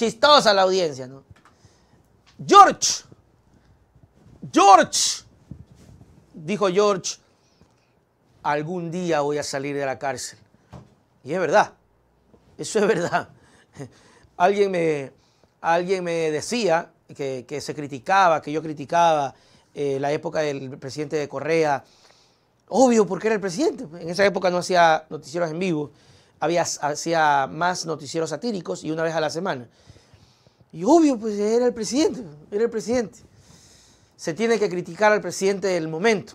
chistosa la audiencia, ¿no? George, George, dijo George, algún día voy a salir de la cárcel. Y es verdad, eso es verdad. Alguien me, alguien me decía que, se criticaba, que yo criticaba eh, la época del presidente de Correa. Obvio, porque era el presidente. En esa época no hacía noticieros en vivo, hacía más noticieros satíricos y una vez a la semana. Y obvio, pues era el presidente, era el presidente. Se tiene que criticar al presidente del momento,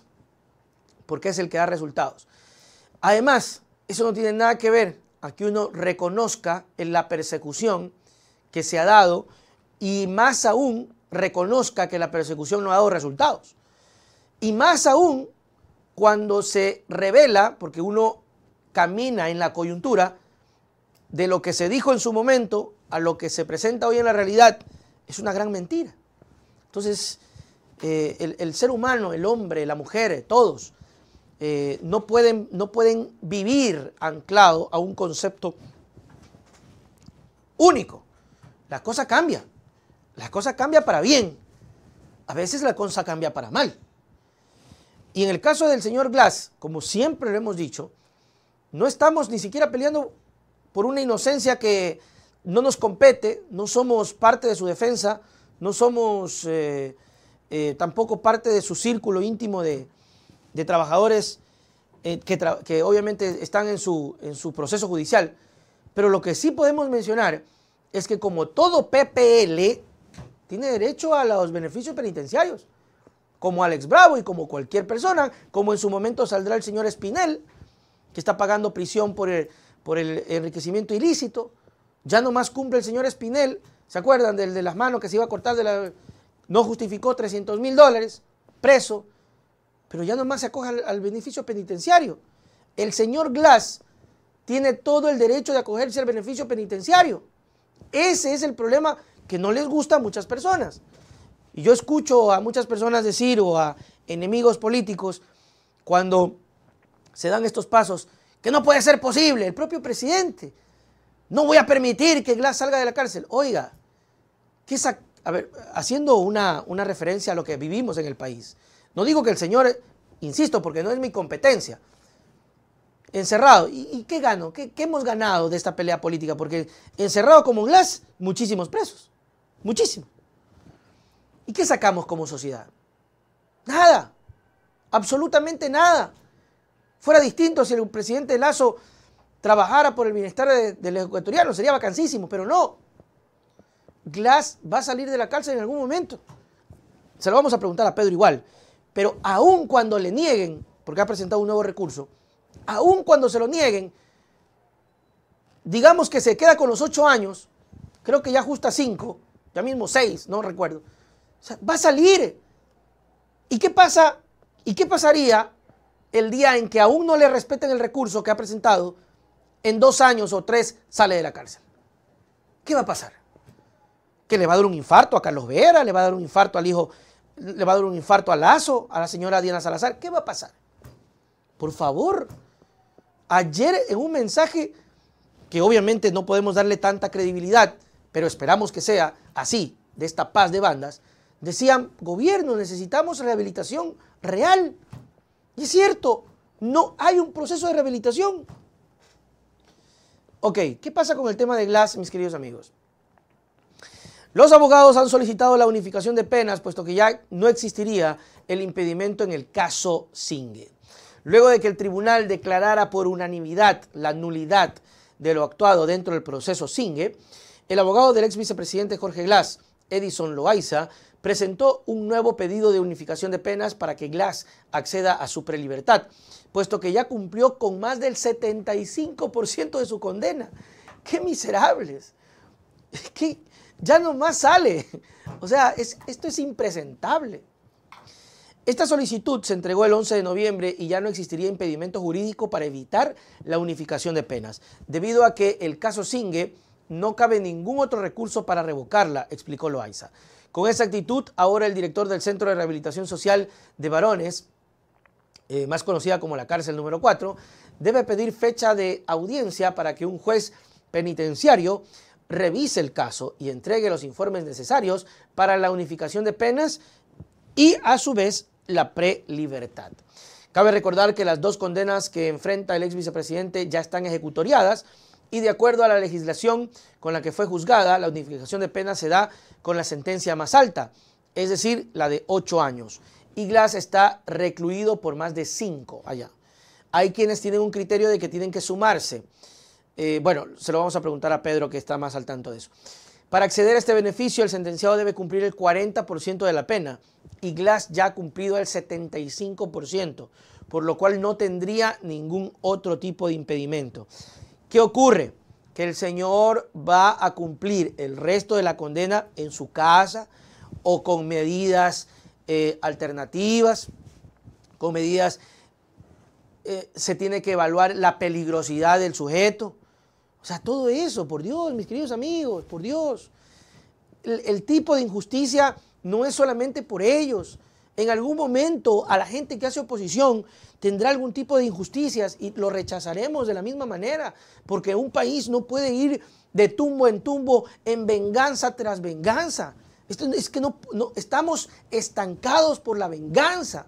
porque es el que da resultados. Además, eso no tiene nada que ver a que uno reconozca en la persecución que se ha dado y más aún reconozca que la persecución no ha dado resultados. Y más aún cuando se revela, porque uno camina en la coyuntura, de lo que se dijo en su momento a lo que se presenta hoy en la realidad es una gran mentira. Entonces, eh, el, ser humano, el hombre, la mujer, todos, eh, no, pueden, no pueden vivir anclado a un concepto único. La cosa cambia. La cosa cambia para bien. A veces la cosa cambia para mal. Y en el caso del señor Glass, como siempre lo hemos dicho, no estamos ni siquiera peleando por una inocencia que no nos compete, no somos parte de su defensa, no somos eh, eh, tampoco parte de su círculo íntimo de, trabajadores eh, que, obviamente están en su, en su proceso judicial. Pero lo que sí podemos mencionar es que como todo PPL tiene derecho a los beneficios penitenciarios, como Alex Bravo y como cualquier persona, como en su momento saldrá el señor Espinel, que está pagando prisión por el por el enriquecimiento ilícito. Ya no más cumple el señor Espinel, ¿se acuerdan del de las manos que se iba a cortar? De la, no justificó 300 mil dólares, preso, pero ya no más se acoge al beneficio penitenciario. El señor Glass tiene todo el derecho de acogerse al beneficio penitenciario. Ese es el problema que no les gusta a muchas personas. Y yo escucho a muchas personas decir o a enemigos políticos cuando se dan estos pasos, que no puede ser posible, el propio presidente. No voy a permitir que Glass salga de la cárcel. Oiga, a ver, haciendo una, referencia a lo que vivimos en el país, no digo que el señor, insisto, porque no es mi competencia, encerrado. ¿Y, qué gano? ¿Qué, ¿Qué, hemos ganado de esta pelea política? Porque encerrado como Glass, muchísimos presos, muchísimos. ¿Y qué sacamos como sociedad? Nada, absolutamente nada. Fuera distinto si el presidente Lazo trabajara por el Ministerio de, de sería vacancísimo, pero no. Glass va a salir de la cárcel en algún momento. Se lo vamos a preguntar a Pedro igual. Pero aun cuando le nieguen, porque ha presentado un nuevo recurso, aun cuando se lo nieguen, digamos que se queda con los ocho años, creo que ya justa cinco, ya mismo seis, no recuerdo. va a salir. ¿Y qué pasa? ¿Y qué pasaría el día en que aún no le respeten el recurso que ha presentado, en dos años o tres sale de la cárcel. ¿Qué va a pasar? ¿Que le va a dar un infarto a Carlos Vera? ¿Le va a dar un infarto al hijo? ¿Le va a dar un infarto a Lazo? ¿A la señora Diana Salazar? ¿Qué va a pasar? Por favor, ayer en un mensaje que obviamente no podemos darle tanta credibilidad, pero esperamos que sea así, de esta paz de bandas, decían, gobierno, necesitamos rehabilitación real y es cierto, no hay un proceso de rehabilitación. Ok, ¿qué pasa con el tema de Glass, mis queridos amigos? Los abogados han solicitado la unificación de penas, puesto que ya no existiría el impedimento en el caso Singh. Luego de que el tribunal declarara por unanimidad la nulidad de lo actuado dentro del proceso Singh, el abogado del ex vicepresidente Jorge Glass, Edison Loaiza, presentó un nuevo pedido de unificación de penas para que Glass acceda a su prelibertad, puesto que ya cumplió con más del 75% de su condena. ¡Qué miserables! que Ya más sale. O sea, esto es impresentable. Esta solicitud se entregó el 11 de noviembre y ya no existiría impedimento jurídico para evitar la unificación de penas, debido a que el caso Singh no cabe ningún otro recurso para revocarla, explicó Loaiza. Con esa actitud, ahora el director del Centro de Rehabilitación Social de Varones, eh, más conocida como la cárcel número 4, debe pedir fecha de audiencia para que un juez penitenciario revise el caso y entregue los informes necesarios para la unificación de penas y a su vez la prelibertad. Cabe recordar que las dos condenas que enfrenta el ex vicepresidente ya están ejecutoriadas y de acuerdo a la legislación con la que fue juzgada, la unificación de penas se da con la sentencia más alta, es decir, la de 8 años. Y Glass está recluido por más de 5 allá. Hay quienes tienen un criterio de que tienen que sumarse. Eh, bueno, se lo vamos a preguntar a Pedro que está más al tanto de eso. Para acceder a este beneficio, el sentenciado debe cumplir el 40% de la pena y Glass ya ha cumplido el 75%, por lo cual no tendría ningún otro tipo de impedimento. ¿Qué ocurre? Que el Señor va a cumplir el resto de la condena en su casa o con medidas eh, alternativas, con medidas, eh, se tiene que evaluar la peligrosidad del sujeto. O sea, todo eso, por Dios, mis queridos amigos, por Dios. El, el tipo de injusticia no es solamente por ellos, en algún momento a la gente que hace oposición tendrá algún tipo de injusticias y lo rechazaremos de la misma manera, porque un país no puede ir de tumbo en tumbo en venganza tras venganza. Esto es que no, estamos estancados por la venganza.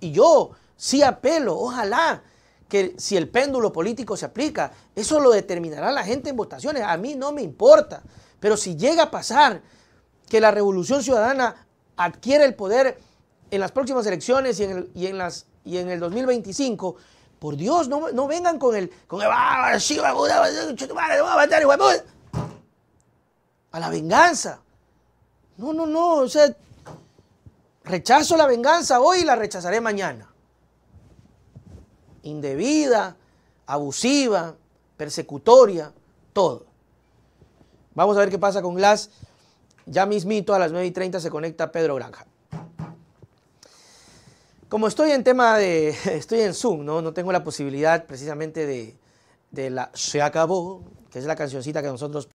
Y yo sí apelo, ojalá que si el péndulo político se aplica, eso lo determinará la gente en votaciones. A mí no me importa. Pero si llega a pasar que la revolución ciudadana adquiere el poder en las próximas elecciones y en el, las, y en el 2025, por Dios, no, vengan con el, con a la venganza. No, no, no, o sea, rechazo la venganza hoy y la rechazaré mañana. Indebida, abusiva, persecutoria, todo. Vamos a ver qué pasa con Glass. Ya mismito a las 9 y 30 se conecta Pedro Granja. Como estoy en tema de, estoy en Zoom, no, no tengo la posibilidad precisamente de, la Se acabó, que es la cancioncita que nosotros...